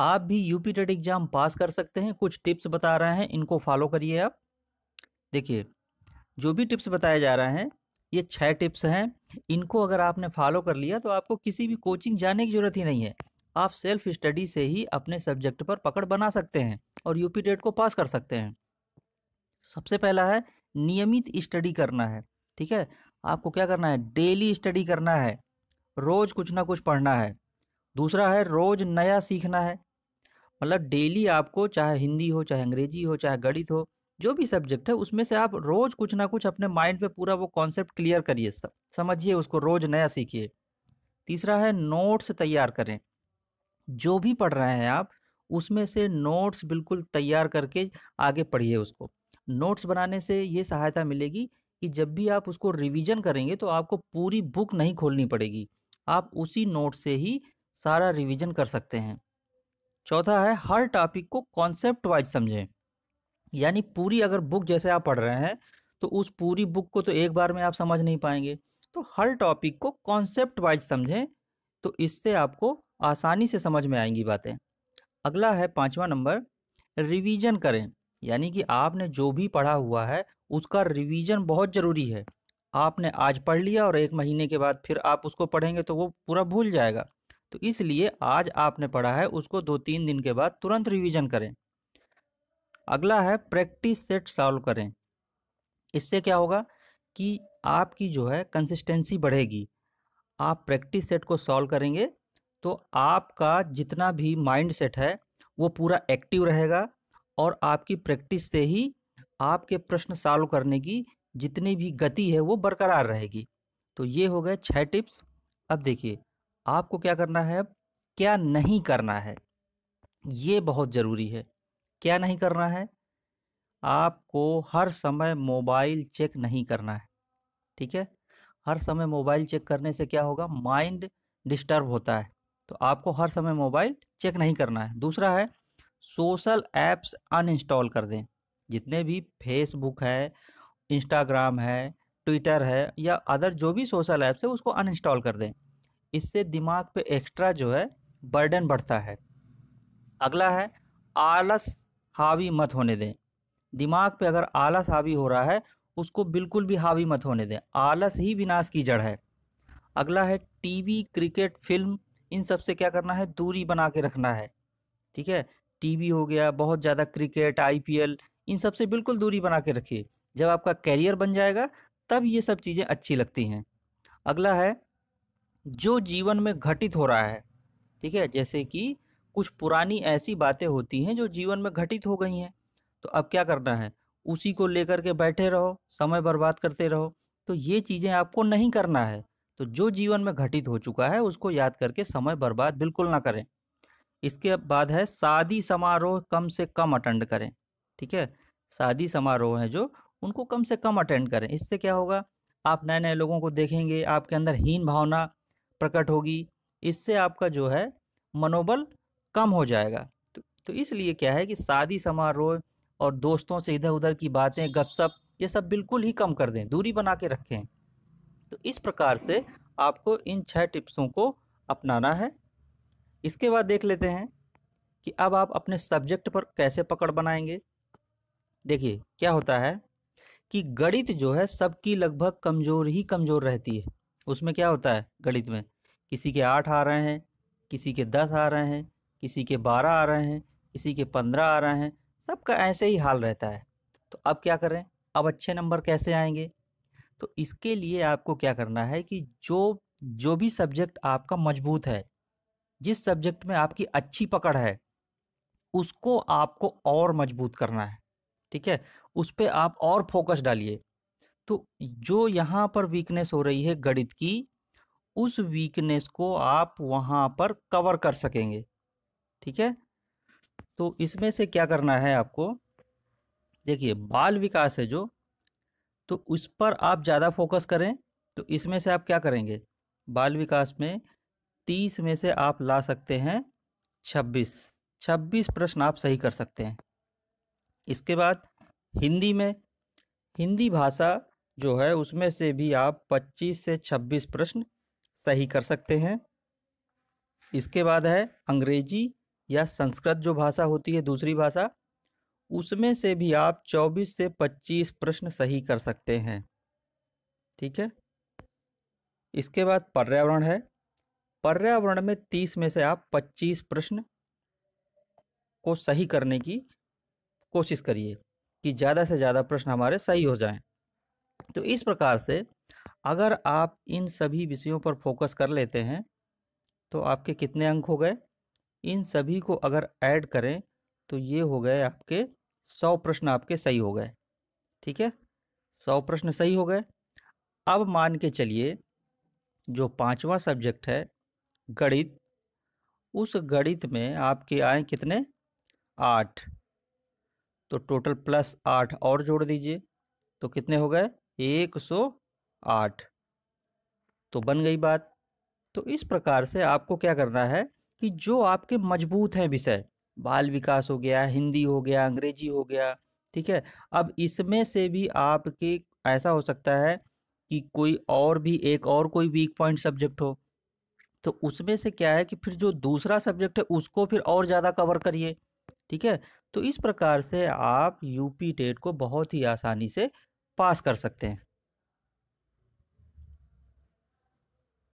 आप भी UP TET exam pass कर सकते हैं कुछ टिप्स बता रहे हैं इनको फॉलो करिए आप देखिए जो भी टिप्स बताए जा रहे हैं ये छः टिप्स हैं इनको अगर आपने फॉलो कर लिया तो आपको किसी भी कोचिंग जाने की ज़रूरत ही नहीं है आप सेल्फ स्टडी से ही अपने सब्जेक्ट पर पकड़ बना सकते हैं और यूपी टेट को पास कर सकते हैं सबसे पहला है नियमित स्टडी करना है ठीक है आपको क्या करना है डेली स्टडी करना है रोज़ कुछ ना कुछ पढ़ना है दूसरा है रोज़ नया सीखना है मतलब डेली आपको चाहे हिंदी हो चाहे अंग्रेजी हो चाहे गणित हो जो भी सब्जेक्ट है उसमें से आप रोज कुछ ना कुछ अपने माइंड पे पूरा वो कॉन्सेप्ट क्लियर करिए समझिए उसको रोज नया सीखिए तीसरा है नोट्स तैयार करें जो भी पढ़ रहे हैं आप उसमें से नोट्स बिल्कुल तैयार करके आगे पढ़िए उसको नोट्स बनाने से ये सहायता मिलेगी कि जब भी आप उसको रिवीजन करेंगे तो आपको पूरी बुक नहीं खोलनी पड़ेगी आप उसी नोट से ही सारा रिवीजन कर सकते हैं चौथा है हर टॉपिक को कॉन्सेप्ट वाइज समझें यानी पूरी अगर बुक जैसे आप पढ़ रहे हैं तो उस पूरी बुक को तो एक बार में आप समझ नहीं पाएंगे तो हर टॉपिक को कॉन्सेप्ट वाइज समझें तो इससे आपको आसानी से समझ में आएंगी बातें अगला है पाँचवा नंबर रिवीजन करें यानी कि आपने जो भी पढ़ा हुआ है उसका रिवीजन बहुत ज़रूरी है आपने आज पढ़ लिया और एक महीने के बाद फिर आप उसको पढ़ेंगे तो वो पूरा भूल जाएगा तो इसलिए आज आपने पढ़ा है उसको दो तीन दिन के बाद तुरंत रिवीजन करें अगला है प्रैक्टिस सेट सॉल्व करें इससे क्या होगा कि आपकी जो है कंसिस्टेंसी बढ़ेगी आप प्रैक्टिस सेट को सॉल्व करेंगे तो आपका जितना भी माइंड सेट है वो पूरा एक्टिव रहेगा और आपकी प्रैक्टिस से ही आपके प्रश्न सॉल्व करने की जितनी भी गति है वो बरकरार रहेगी तो ये हो गए छः टिप्स अब देखिए आपको क्या करना है क्या नहीं करना है ये बहुत ज़रूरी है क्या नहीं करना है आपको हर समय मोबाइल चेक नहीं करना है ठीक है हर समय मोबाइल चेक करने से क्या होगा माइंड डिस्टर्ब होता है तो आपको हर समय मोबाइल चेक नहीं करना है दूसरा है सोशल ऐप्स अनइंस्टॉल कर दें जितने भी फेसबुक है इंस्टाग्राम है ट्विटर है या अदर जो भी सोशल ऐप्स है उसको अनइंस्टॉल कर दें इससे दिमाग पे एक्स्ट्रा जो है बर्डन बढ़ता है अगला है आलस हावी मत होने दें दिमाग पे अगर आलस हावी हो रहा है उसको बिल्कुल भी हावी मत होने दें आलस ही विनाश की जड़ है अगला है टीवी क्रिकेट फिल्म इन सब से क्या करना है दूरी बना के रखना है ठीक है टीवी हो गया बहुत ज़्यादा क्रिकेट आईपीएल इन सब से बिल्कुल दूरी बना के रखिए जब आपका कैरियर बन जाएगा तब ये सब चीज़ें अच्छी लगती हैं अगला है जो जीवन में घटित हो रहा है ठीक है जैसे कि कुछ पुरानी ऐसी बातें होती हैं जो जीवन में घटित हो गई हैं तो अब क्या करना है उसी को लेकर के बैठे रहो समय बर्बाद करते रहो तो ये चीज़ें आपको नहीं करना है तो जो जीवन में घटित हो चुका है उसको याद करके समय बर्बाद बिल्कुल ना करें इसके बाद है शादी समारोह कम से कम अटेंड करें ठीक है शादी समारोह हैं जो उनको कम से कम अटेंड करें इससे क्या होगा आप नए नए लोगों को देखेंगे आपके अंदर हीन भावना प्रकट होगी इससे आपका जो है मनोबल कम हो जाएगा तो, तो इसलिए क्या है कि शादी समारोह और दोस्तों से इधर उधर की बातें गपशप ये सब बिल्कुल ही कम कर दें दूरी बना के रखें तो इस प्रकार से आपको इन छह टिप्सों को अपनाना है इसके बाद देख लेते हैं कि अब आप अपने सब्जेक्ट पर कैसे पकड़ बनाएंगे देखिए क्या होता है कि गणित जो है सबकी लगभग कमज़ोर ही कमज़ोर रहती है उसमें क्या होता है गणित में किसी के आठ आ रहे हैं किसी के दस आ रहे हैं किसी के बारह आ रहे हैं किसी के पंद्रह आ रहे हैं सबका ऐसे ही हाल रहता है तो अब क्या करें अब अच्छे नंबर कैसे आएंगे तो इसके लिए आपको क्या करना है कि जो जो भी सब्जेक्ट आपका मजबूत है जिस सब्जेक्ट में आपकी अच्छी पकड़ है उसको आपको और मजबूत करना है ठीक है उस पर आप और फोकस डालिए तो जो यहाँ पर वीकनेस हो रही है गणित की उस वीकनेस को आप वहाँ पर कवर कर सकेंगे ठीक है तो इसमें से क्या करना है आपको देखिए बाल विकास है जो तो उस पर आप ज़्यादा फोकस करें तो इसमें से आप क्या करेंगे बाल विकास में तीस में से आप ला सकते हैं छब्बीस छब्बीस प्रश्न आप सही कर सकते हैं इसके बाद हिंदी में हिंदी भाषा जो है उसमें से भी आप 25 से 26 प्रश्न सही कर सकते हैं इसके बाद है अंग्रेजी या संस्कृत जो भाषा होती है दूसरी भाषा उसमें से भी आप 24 से 25 प्रश्न सही कर सकते हैं ठीक है इसके बाद पर्यावरण है पर्यावरण में 30 में से आप 25 प्रश्न को सही करने की कोशिश करिए कि ज़्यादा से ज़्यादा प्रश्न हमारे सही हो जाएं तो इस प्रकार से अगर आप इन सभी विषयों पर फोकस कर लेते हैं तो आपके कितने अंक हो गए इन सभी को अगर ऐड करें तो ये हो गए आपके सौ प्रश्न आपके सही हो गए ठीक है सौ प्रश्न सही हो गए अब मान के चलिए जो पांचवा सब्जेक्ट है गणित उस गणित में आपके आए कितने आठ तो टोटल प्लस आठ और जोड़ दीजिए तो कितने हो गए एक सौ आठ तो बन गई बात तो इस प्रकार से आपको क्या करना है कि जो आपके मजबूत हैं विषय बाल विकास हो गया हिंदी हो गया अंग्रेजी हो गया ठीक है अब इसमें से भी आपके ऐसा हो सकता है कि कोई और भी एक और कोई वीक पॉइंट सब्जेक्ट हो तो उसमें से क्या है कि फिर जो दूसरा सब्जेक्ट है उसको फिर और ज़्यादा कवर करिए ठीक है तो इस प्रकार से आप यूपी टेट को बहुत ही आसानी से पास कर सकते हैं